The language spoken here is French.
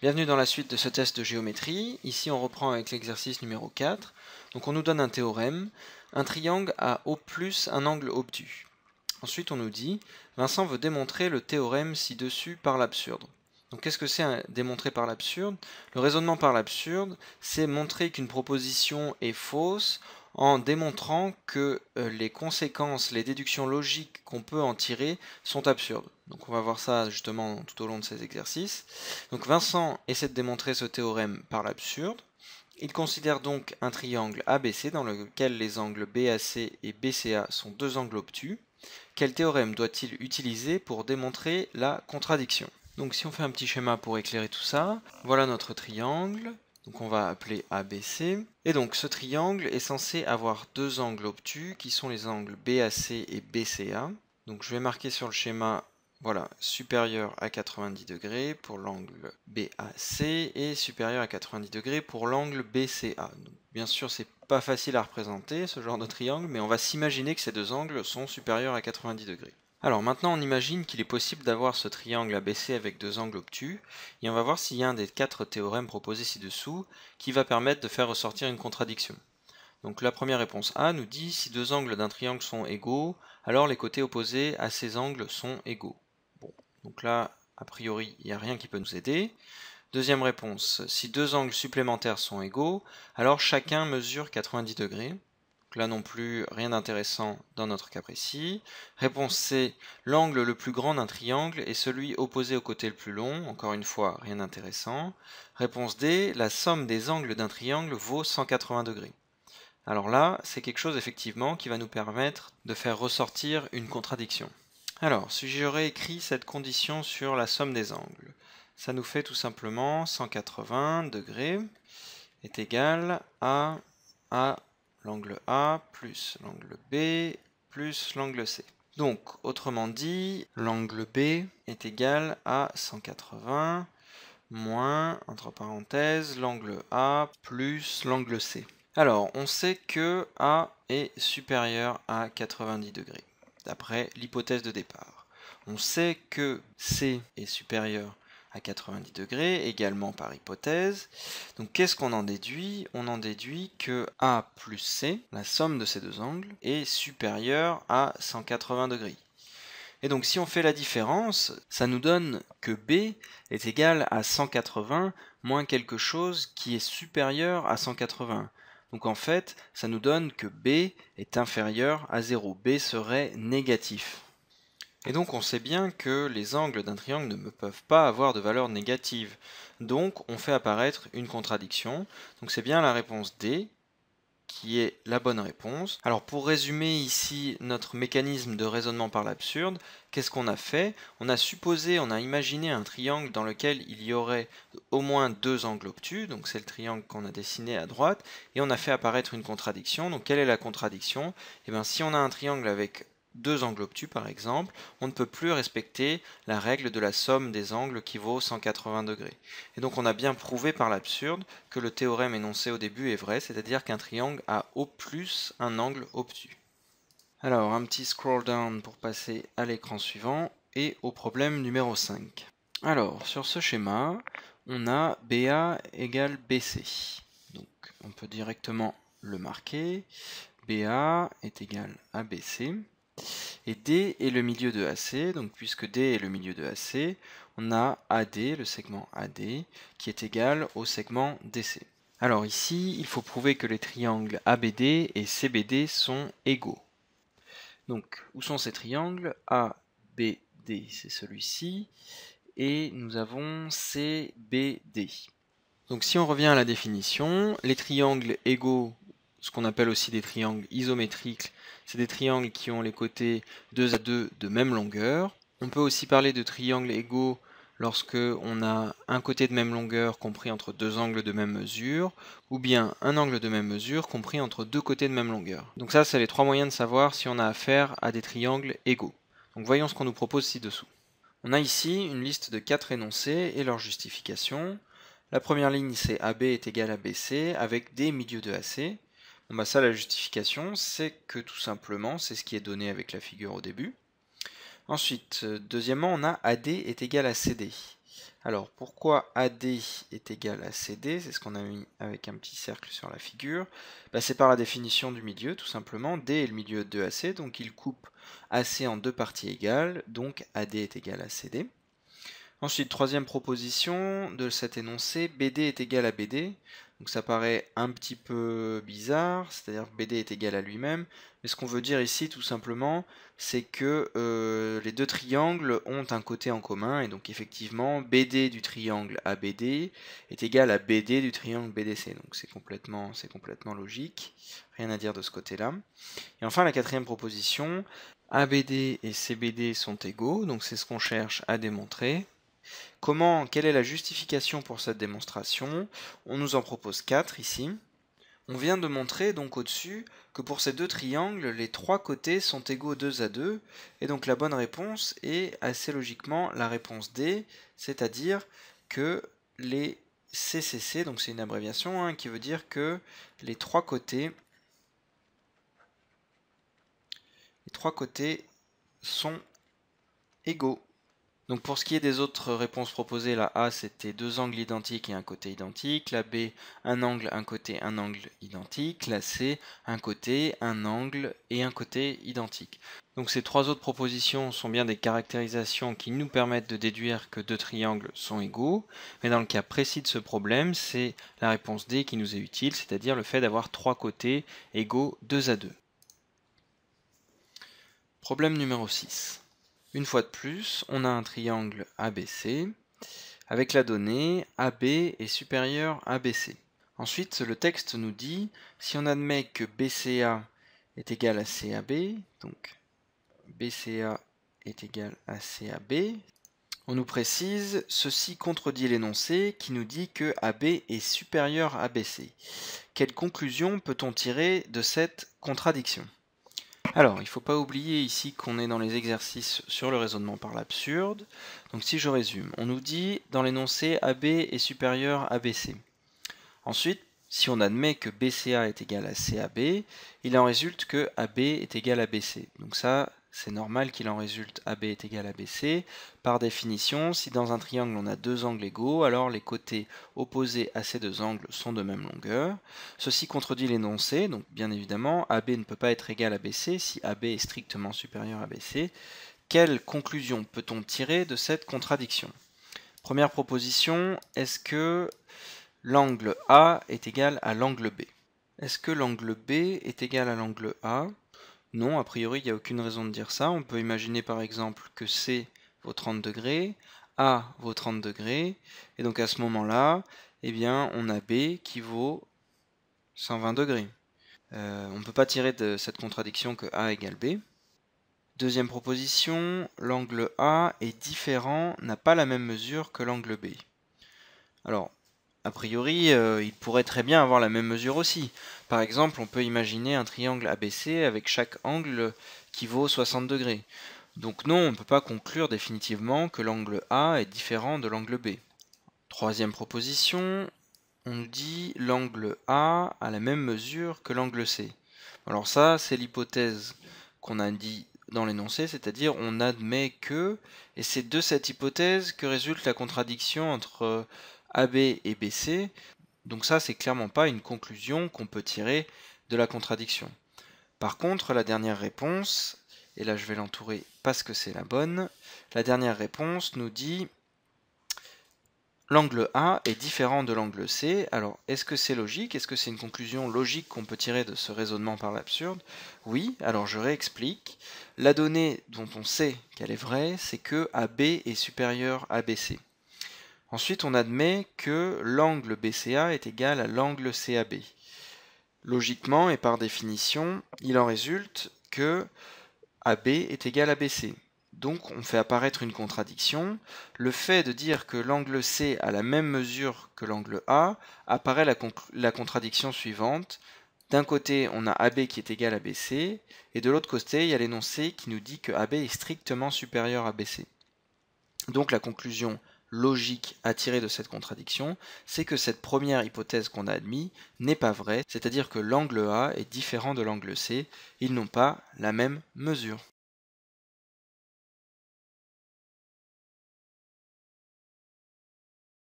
Bienvenue dans la suite de ce test de géométrie. Ici, on reprend avec l'exercice numéro 4. Donc on nous donne un théorème. Un triangle a au plus un angle obtus. Ensuite, on nous dit « Vincent veut démontrer le théorème ci-dessus par l'absurde ». Donc qu'est-ce que c'est démontrer par l'absurde Le raisonnement par l'absurde, c'est montrer qu'une proposition est fausse en démontrant que euh, les conséquences, les déductions logiques qu'on peut en tirer sont absurdes. Donc on va voir ça justement tout au long de ces exercices. Donc Vincent essaie de démontrer ce théorème par l'absurde. Il considère donc un triangle ABC dans lequel les angles BAC et BCA sont deux angles obtus. Quel théorème doit-il utiliser pour démontrer la contradiction Donc si on fait un petit schéma pour éclairer tout ça, voilà notre triangle, donc on va appeler ABC. Et donc ce triangle est censé avoir deux angles obtus qui sont les angles BAC et BCA. Donc je vais marquer sur le schéma voilà, supérieur à 90 degrés pour l'angle BAC et supérieur à 90 degrés pour l'angle BCA. bien sûr, c'est pas facile à représenter ce genre de triangle, mais on va s'imaginer que ces deux angles sont supérieurs à 90 degrés. Alors maintenant, on imagine qu'il est possible d'avoir ce triangle ABC avec deux angles obtus, et on va voir s'il y a un des quatre théorèmes proposés ci-dessous qui va permettre de faire ressortir une contradiction. Donc la première réponse A nous dit si deux angles d'un triangle sont égaux, alors les côtés opposés à ces angles sont égaux. Donc là, a priori, il n'y a rien qui peut nous aider. Deuxième réponse, si deux angles supplémentaires sont égaux, alors chacun mesure 90 degrés. Donc là non plus, rien d'intéressant dans notre cas précis. Réponse C, l'angle le plus grand d'un triangle est celui opposé au côté le plus long. Encore une fois, rien d'intéressant. Réponse D, la somme des angles d'un triangle vaut 180 degrés. Alors là, c'est quelque chose effectivement qui va nous permettre de faire ressortir une contradiction. Alors, si j'aurais écrit cette condition sur la somme des angles, ça nous fait tout simplement 180 degrés est égal à, l'angle A plus l'angle B plus l'angle C. Donc, autrement dit, l'angle B est égal à 180 moins, entre parenthèses, l'angle A plus l'angle C. Alors, on sait que A est supérieur à 90 degrés d'après l'hypothèse de départ. On sait que C est supérieur à 90 degrés, également par hypothèse. Donc qu'est-ce qu'on en déduit On en déduit que A plus C, la somme de ces deux angles, est supérieure à 180 degrés. Et donc si on fait la différence, ça nous donne que B est égal à 180 moins quelque chose qui est supérieur à 180. Donc en fait, ça nous donne que b est inférieur à 0, b serait négatif. Et donc on sait bien que les angles d'un triangle ne peuvent pas avoir de valeur négative. Donc on fait apparaître une contradiction. Donc c'est bien la réponse D qui est la bonne réponse. Alors pour résumer ici notre mécanisme de raisonnement par l'absurde, qu'est-ce qu'on a fait On a supposé, on a imaginé un triangle dans lequel il y aurait au moins deux angles obtus, donc c'est le triangle qu'on a dessiné à droite, et on a fait apparaître une contradiction. Donc quelle est la contradiction Eh bien si on a un triangle avec deux angles obtus par exemple, on ne peut plus respecter la règle de la somme des angles qui vaut 180 degrés. Et donc on a bien prouvé par l'absurde que le théorème énoncé au début est vrai, c'est-à-dire qu'un triangle a au plus un angle obtus. Alors un petit scroll down pour passer à l'écran suivant et au problème numéro 5. Alors sur ce schéma, on a BA égale BC. Donc on peut directement le marquer. BA est égal à BC. Et D est le milieu de AC, donc puisque D est le milieu de AC, on a AD, le segment AD, qui est égal au segment DC. Alors ici, il faut prouver que les triangles ABD et CBD sont égaux. Donc, où sont ces triangles ABD, c'est celui-ci, et nous avons CBD. Donc si on revient à la définition, les triangles égaux ce qu'on appelle aussi des triangles isométriques. C'est des triangles qui ont les côtés 2 à 2 de même longueur. On peut aussi parler de triangles égaux lorsque on a un côté de même longueur compris entre deux angles de même mesure, ou bien un angle de même mesure compris entre deux côtés de même longueur. Donc ça, c'est les trois moyens de savoir si on a affaire à des triangles égaux. Donc voyons ce qu'on nous propose ci-dessous. On a ici une liste de quatre énoncés et leurs justifications. La première ligne, c'est AB est égal à BC avec des milieux de AC. Bon bah ça, la justification, c'est que tout simplement, c'est ce qui est donné avec la figure au début. Ensuite, euh, deuxièmement, on a AD est égal à CD. Alors, pourquoi AD est égal à CD C'est ce qu'on a mis avec un petit cercle sur la figure. Bah, c'est par la définition du milieu, tout simplement. D est le milieu de AC, donc il coupe AC en deux parties égales, donc AD est égal à CD. Ensuite, troisième proposition de cet énoncé, BD est égal à BD. Donc ça paraît un petit peu bizarre, c'est-à-dire que BD est égal à lui-même, mais ce qu'on veut dire ici tout simplement, c'est que euh, les deux triangles ont un côté en commun, et donc effectivement BD du triangle ABD est égal à BD du triangle BDC, donc c'est complètement, complètement logique, rien à dire de ce côté-là. Et enfin la quatrième proposition, ABD et CBD sont égaux, donc c'est ce qu'on cherche à démontrer. Comment, quelle est la justification pour cette démonstration On nous en propose 4 ici. On vient de montrer donc au-dessus que pour ces deux triangles, les trois côtés sont égaux 2 à 2, et donc la bonne réponse est assez logiquement la réponse D, c'est-à-dire que les CCC, donc c'est une abréviation, hein, qui veut dire que les trois côtés, les trois côtés sont égaux. Donc pour ce qui est des autres réponses proposées, la A c'était deux angles identiques et un côté identique, la B un angle, un côté, un angle identique, la C un côté, un angle et un côté identique. Donc ces trois autres propositions sont bien des caractérisations qui nous permettent de déduire que deux triangles sont égaux, mais dans le cas précis de ce problème, c'est la réponse D qui nous est utile, c'est-à-dire le fait d'avoir trois côtés égaux deux à deux. Problème numéro 6. Une fois de plus, on a un triangle ABC avec la donnée AB est supérieur à BC. Ensuite, le texte nous dit, si on admet que BCA est égal à CAB, donc BCA est égal à CAB, on nous précise, ceci contredit l'énoncé qui nous dit que AB est supérieur à BC. Quelle conclusion peut-on tirer de cette contradiction alors, il ne faut pas oublier ici qu'on est dans les exercices sur le raisonnement par l'absurde. Donc si je résume, on nous dit dans l'énoncé AB est supérieur à BC. Ensuite, si on admet que BCA est égal à CAB, il en résulte que AB est égal à BC. Donc ça, c'est normal qu'il en résulte AB est égal à BC. Par définition, si dans un triangle on a deux angles égaux, alors les côtés opposés à ces deux angles sont de même longueur. Ceci contredit l'énoncé, donc bien évidemment, AB ne peut pas être égal à BC si AB est strictement supérieur à BC. Quelle conclusion peut-on tirer de cette contradiction Première proposition, est-ce que l'angle A est égal à l'angle B Est-ce que l'angle B est égal à l'angle A non, a priori, il n'y a aucune raison de dire ça. On peut imaginer par exemple que C vaut 30 degrés, A vaut 30 degrés, et donc à ce moment-là, eh bien, on a B qui vaut 120 degrés. Euh, on ne peut pas tirer de cette contradiction que A égale B. Deuxième proposition, l'angle A est différent, n'a pas la même mesure que l'angle B. Alors, a priori, euh, il pourrait très bien avoir la même mesure aussi. Par exemple, on peut imaginer un triangle ABC avec chaque angle qui vaut 60 degrés. Donc non, on ne peut pas conclure définitivement que l'angle A est différent de l'angle B. Troisième proposition, on nous dit l'angle A a la même mesure que l'angle C. Alors ça, c'est l'hypothèse qu'on a dit dans l'énoncé, c'est-à-dire on admet que, et c'est de cette hypothèse que résulte la contradiction entre euh, AB et BC. Donc ça, c'est clairement pas une conclusion qu'on peut tirer de la contradiction. Par contre, la dernière réponse, et là je vais l'entourer parce que c'est la bonne, la dernière réponse nous dit l'angle A est différent de l'angle C. Alors, est-ce que c'est logique Est-ce que c'est une conclusion logique qu'on peut tirer de ce raisonnement par l'absurde Oui, alors je réexplique. La donnée dont on sait qu'elle est vraie, c'est que AB est supérieur à BC. Ensuite, on admet que l'angle BCA est égal à l'angle CAB. Logiquement et par définition, il en résulte que AB est égal à BC. Donc on fait apparaître une contradiction. Le fait de dire que l'angle C a la même mesure que l'angle A apparaît la, contradiction suivante. D'un côté, on a AB qui est égal à BC, et de l'autre côté, il y a l'énoncé qui nous dit que AB est strictement supérieur à BC. Donc la conclusion logique à tirer de cette contradiction, c'est que cette première hypothèse qu'on a admise n'est pas vraie, c'est-à-dire que l'angle A est différent de l'angle C, ils n'ont pas la même mesure.